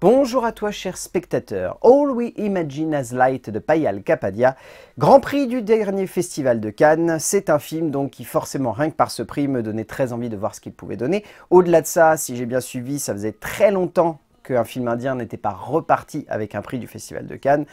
Bonjour à toi, cher spectateur. All We Imagine as Light de Payal Kapadia, Grand Prix du dernier festival de Cannes. C'est un film donc qui forcément, rien que par ce prix, me donnait très envie de voir ce qu'il pouvait donner. Au-delà de ça, si j'ai bien suivi, ça faisait très longtemps qu'un film indien n'était pas reparti avec un prix du festival de Cannes.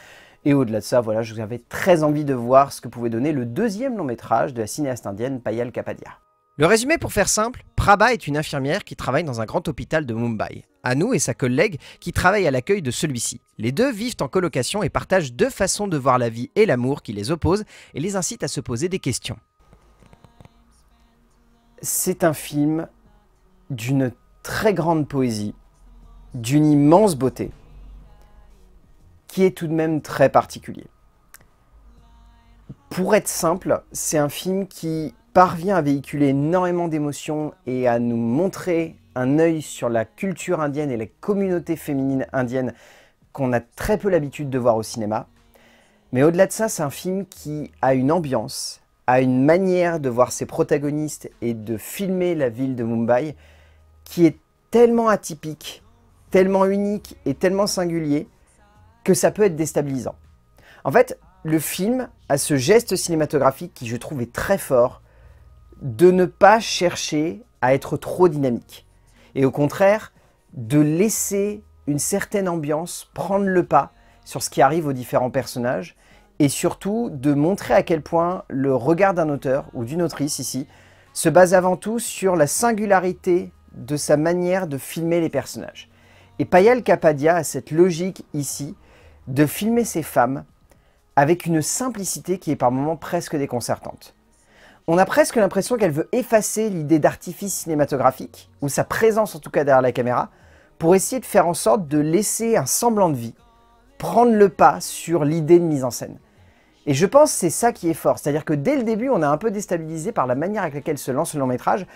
Et au-delà de ça, voilà, avais très envie de voir ce que pouvait donner le deuxième long métrage de la cinéaste indienne Payal Kapadia. Le résumé pour faire simple, Prabha est une infirmière qui travaille dans un grand hôpital de Mumbai. Anu et sa collègue qui travaille à l'accueil de celui-ci. Les deux vivent en colocation et partagent deux façons de voir la vie et l'amour qui les opposent et les incitent à se poser des questions. C'est un film d'une très grande poésie, d'une immense beauté, qui est tout de même très particulier. Pour être simple, c'est un film qui parvient à véhiculer énormément d'émotions et à nous montrer un œil sur la culture indienne et la communauté féminine indienne qu'on a très peu l'habitude de voir au cinéma. Mais au-delà de ça, c'est un film qui a une ambiance, a une manière de voir ses protagonistes et de filmer la ville de Mumbai qui est tellement atypique, tellement unique et tellement singulier que ça peut être déstabilisant. En fait, le film a ce geste cinématographique qui je trouve est très fort de ne pas chercher à être trop dynamique. Et au contraire, de laisser une certaine ambiance prendre le pas sur ce qui arrive aux différents personnages et surtout de montrer à quel point le regard d'un auteur ou d'une autrice ici se base avant tout sur la singularité de sa manière de filmer les personnages. Et Payal Kapadia a cette logique ici de filmer ses femmes avec une simplicité qui est par moments presque déconcertante. On a presque l'impression qu'elle veut effacer l'idée d'artifice cinématographique, ou sa présence en tout cas derrière la caméra, pour essayer de faire en sorte de laisser un semblant de vie, prendre le pas sur l'idée de mise en scène. Et je pense que c'est ça qui est fort, c'est-à-dire que dès le début, on a un peu déstabilisé par la manière avec laquelle se lance le long métrage,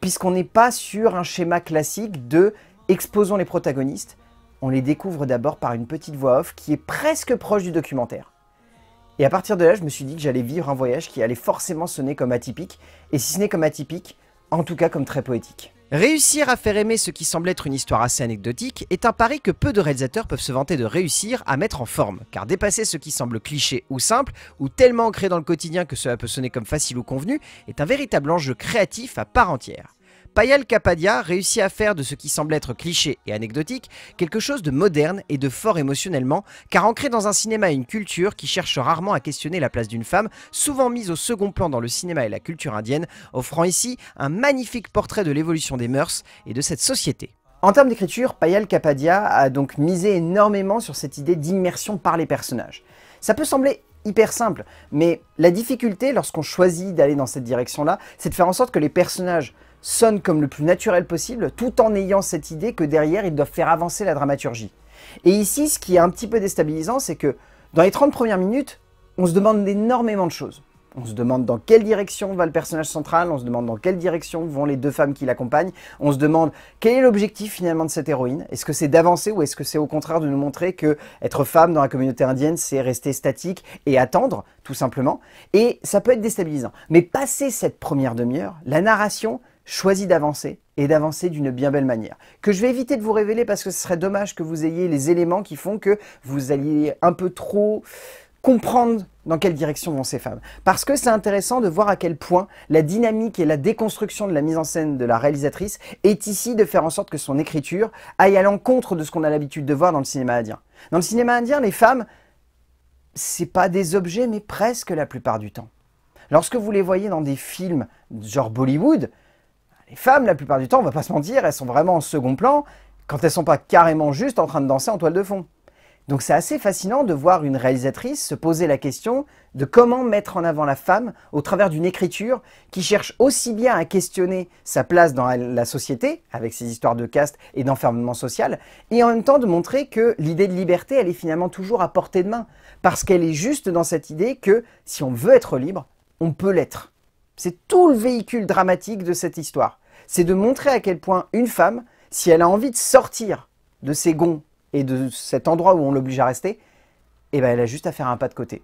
puisqu'on n'est pas sur un schéma classique de exposons les protagonistes, on les découvre d'abord par une petite voix off qui est presque proche du documentaire. Et à partir de là, je me suis dit que j'allais vivre un voyage qui allait forcément sonner comme atypique, et si ce n'est comme atypique, en tout cas comme très poétique. Réussir à faire aimer ce qui semble être une histoire assez anecdotique est un pari que peu de réalisateurs peuvent se vanter de réussir à mettre en forme, car dépasser ce qui semble cliché ou simple, ou tellement ancré dans le quotidien que cela peut sonner comme facile ou convenu, est un véritable enjeu créatif à part entière. Payal Kapadia réussit à faire de ce qui semble être cliché et anecdotique quelque chose de moderne et de fort émotionnellement, car ancré dans un cinéma et une culture qui cherche rarement à questionner la place d'une femme, souvent mise au second plan dans le cinéma et la culture indienne, offrant ici un magnifique portrait de l'évolution des mœurs et de cette société. En termes d'écriture, Payal Kapadia a donc misé énormément sur cette idée d'immersion par les personnages. Ça peut sembler hyper simple, mais la difficulté lorsqu'on choisit d'aller dans cette direction-là, c'est de faire en sorte que les personnages sonne comme le plus naturel possible, tout en ayant cette idée que derrière, ils doivent faire avancer la dramaturgie. Et ici, ce qui est un petit peu déstabilisant, c'est que dans les 30 premières minutes, on se demande énormément de choses. On se demande dans quelle direction va le personnage central, on se demande dans quelle direction vont les deux femmes qui l'accompagnent, on se demande quel est l'objectif finalement de cette héroïne. Est-ce que c'est d'avancer ou est-ce que c'est au contraire de nous montrer que être femme dans la communauté indienne, c'est rester statique et attendre, tout simplement. Et ça peut être déstabilisant. Mais passer cette première demi-heure, la narration choisi d'avancer et d'avancer d'une bien belle manière. Que je vais éviter de vous révéler parce que ce serait dommage que vous ayez les éléments qui font que vous alliez un peu trop comprendre dans quelle direction vont ces femmes. Parce que c'est intéressant de voir à quel point la dynamique et la déconstruction de la mise en scène de la réalisatrice est ici de faire en sorte que son écriture aille à l'encontre de ce qu'on a l'habitude de voir dans le cinéma indien. Dans le cinéma indien, les femmes, c'est pas des objets, mais presque la plupart du temps. Lorsque vous les voyez dans des films genre Bollywood, les femmes, la plupart du temps, on va pas se mentir, elles sont vraiment en second plan quand elles ne sont pas carrément juste en train de danser en toile de fond. Donc c'est assez fascinant de voir une réalisatrice se poser la question de comment mettre en avant la femme au travers d'une écriture qui cherche aussi bien à questionner sa place dans la société, avec ses histoires de caste et d'enfermement social, et en même temps de montrer que l'idée de liberté, elle est finalement toujours à portée de main, parce qu'elle est juste dans cette idée que si on veut être libre, on peut l'être. C'est tout le véhicule dramatique de cette histoire. C'est de montrer à quel point une femme, si elle a envie de sortir de ses gonds et de cet endroit où on l'oblige à rester, eh ben elle a juste à faire un pas de côté.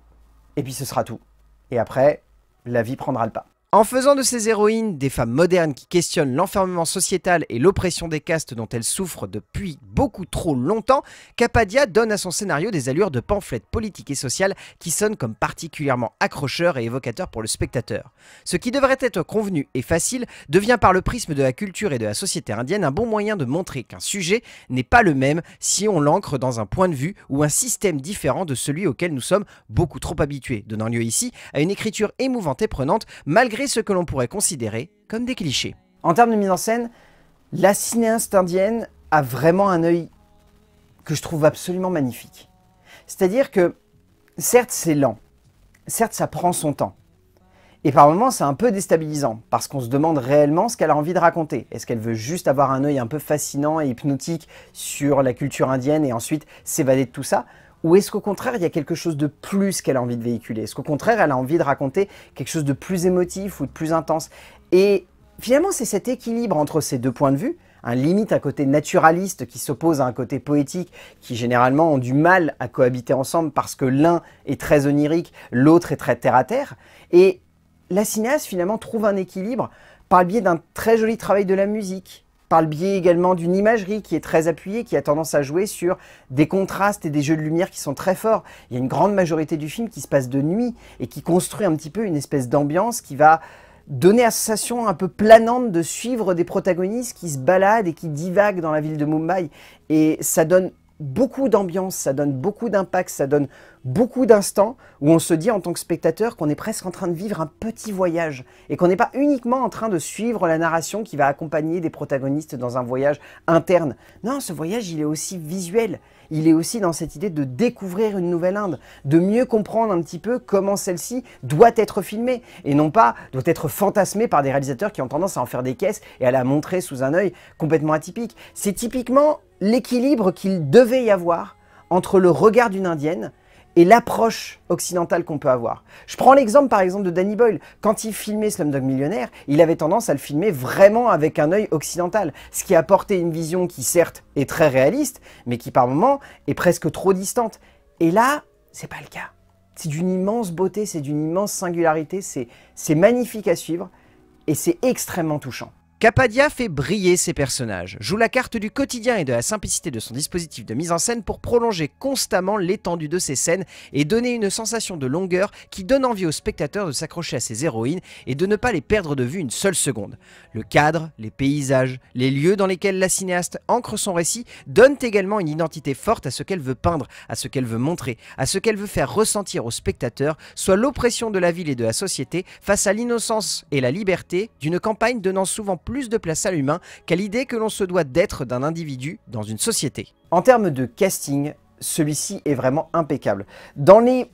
Et puis ce sera tout. Et après, la vie prendra le pas. En faisant de ces héroïnes des femmes modernes qui questionnent l'enfermement sociétal et l'oppression des castes dont elles souffrent depuis beaucoup trop longtemps, Capadia donne à son scénario des allures de pamphlet politique et social qui sonnent comme particulièrement accrocheurs et évocateurs pour le spectateur. Ce qui devrait être convenu et facile devient par le prisme de la culture et de la société indienne un bon moyen de montrer qu'un sujet n'est pas le même si on l'ancre dans un point de vue ou un système différent de celui auquel nous sommes beaucoup trop habitués, donnant lieu ici à une écriture émouvante et prenante malgré ce que l'on pourrait considérer comme des clichés. En termes de mise en scène, la cinéaste indienne a vraiment un œil que je trouve absolument magnifique. C'est-à-dire que, certes, c'est lent, certes, ça prend son temps, et par moments, c'est un peu déstabilisant, parce qu'on se demande réellement ce qu'elle a envie de raconter. Est-ce qu'elle veut juste avoir un œil un peu fascinant et hypnotique sur la culture indienne et ensuite s'évader de tout ça ou est-ce qu'au contraire, il y a quelque chose de plus qu'elle a envie de véhiculer Est-ce qu'au contraire, elle a envie de raconter quelque chose de plus émotif ou de plus intense Et finalement, c'est cet équilibre entre ces deux points de vue, un limite à côté naturaliste qui s'oppose à un côté poétique qui généralement ont du mal à cohabiter ensemble parce que l'un est très onirique, l'autre est très terre-à-terre. -terre. Et la cinéaste finalement trouve un équilibre par le biais d'un très joli travail de la musique, par le biais également d'une imagerie qui est très appuyée, qui a tendance à jouer sur des contrastes et des jeux de lumière qui sont très forts. Il y a une grande majorité du film qui se passe de nuit et qui construit un petit peu une espèce d'ambiance qui va donner la sensation un peu planante de suivre des protagonistes qui se baladent et qui divaguent dans la ville de Mumbai. Et ça donne beaucoup d'ambiance, ça donne beaucoup d'impact, ça donne beaucoup d'instants où on se dit en tant que spectateur qu'on est presque en train de vivre un petit voyage et qu'on n'est pas uniquement en train de suivre la narration qui va accompagner des protagonistes dans un voyage interne. Non, ce voyage, il est aussi visuel. Il est aussi dans cette idée de découvrir une nouvelle Inde, de mieux comprendre un petit peu comment celle-ci doit être filmée et non pas doit être fantasmée par des réalisateurs qui ont tendance à en faire des caisses et à la montrer sous un œil complètement atypique. C'est typiquement l'équilibre qu'il devait y avoir entre le regard d'une indienne et l'approche occidentale qu'on peut avoir. Je prends l'exemple par exemple de Danny Boyle. Quand il filmait Slumdog Millionnaire, il avait tendance à le filmer vraiment avec un œil occidental, ce qui apportait une vision qui certes est très réaliste, mais qui par moments est presque trop distante. Et là, c'est pas le cas. C'est d'une immense beauté, c'est d'une immense singularité, c'est magnifique à suivre et c'est extrêmement touchant. Capadia fait briller ses personnages, joue la carte du quotidien et de la simplicité de son dispositif de mise en scène pour prolonger constamment l'étendue de ses scènes et donner une sensation de longueur qui donne envie aux spectateurs de s'accrocher à ses héroïnes et de ne pas les perdre de vue une seule seconde. Le cadre, les paysages, les lieux dans lesquels la cinéaste ancre son récit donnent également une identité forte à ce qu'elle veut peindre, à ce qu'elle veut montrer, à ce qu'elle veut faire ressentir au spectateur, soit l'oppression de la ville et de la société face à l'innocence et la liberté d'une campagne donnant souvent plus de place à l'humain qu'à l'idée que l'on se doit d'être d'un individu dans une société. En termes de casting, celui-ci est vraiment impeccable. Dans les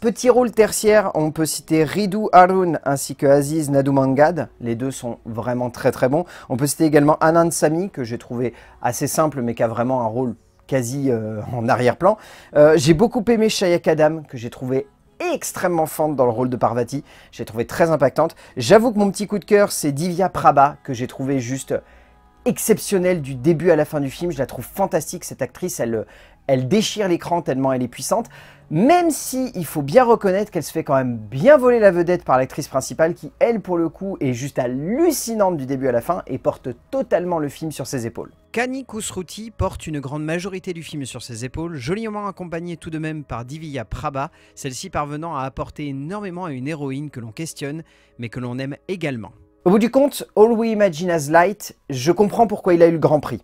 petits rôles tertiaires, on peut citer Ridou Haroun ainsi que Aziz Nadoumangad. Les deux sont vraiment très très bons. On peut citer également Anand Sami, que j'ai trouvé assez simple mais qui a vraiment un rôle quasi euh, en arrière-plan. Euh, j'ai beaucoup aimé Shayak Adam, que j'ai trouvé extrêmement fente dans le rôle de Parvati. J'ai trouvé très impactante. J'avoue que mon petit coup de cœur, c'est Divya Prabha, que j'ai trouvé juste exceptionnelle du début à la fin du film. Je la trouve fantastique, cette actrice. Elle, euh, elle déchire l'écran tellement elle est puissante. Même si il faut bien reconnaître qu'elle se fait quand même bien voler la vedette par l'actrice principale qui, elle, pour le coup, est juste hallucinante du début à la fin et porte totalement le film sur ses épaules. Kani Kusruti porte une grande majorité du film sur ses épaules, joliment accompagnée tout de même par Divya Prabha, celle-ci parvenant à apporter énormément à une héroïne que l'on questionne, mais que l'on aime également. Au bout du compte, All We Imagine As Light, je comprends pourquoi il a eu le Grand Prix.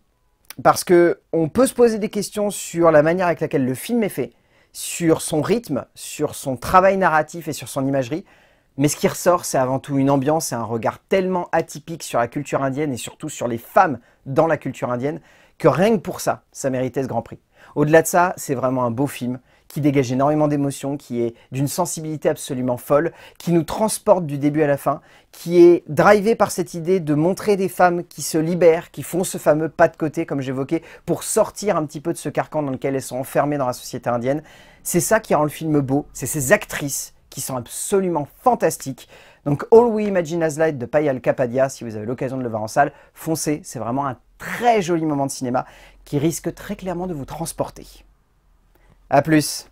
Parce que on peut se poser des questions sur la manière avec laquelle le film est fait, sur son rythme, sur son travail narratif et sur son imagerie. Mais ce qui ressort, c'est avant tout une ambiance et un regard tellement atypique sur la culture indienne et surtout sur les femmes dans la culture indienne que rien que pour ça, ça méritait ce Grand Prix. Au-delà de ça, c'est vraiment un beau film qui dégage énormément d'émotions, qui est d'une sensibilité absolument folle, qui nous transporte du début à la fin, qui est drivé par cette idée de montrer des femmes qui se libèrent, qui font ce fameux pas de côté, comme j'évoquais, pour sortir un petit peu de ce carcan dans lequel elles sont enfermées dans la société indienne. C'est ça qui rend le film beau, c'est ces actrices qui sont absolument fantastiques. Donc All We Imagine As Light de Payal Kapadia, si vous avez l'occasion de le voir en salle, foncez, c'est vraiment un très joli moment de cinéma qui risque très clairement de vous transporter. A plus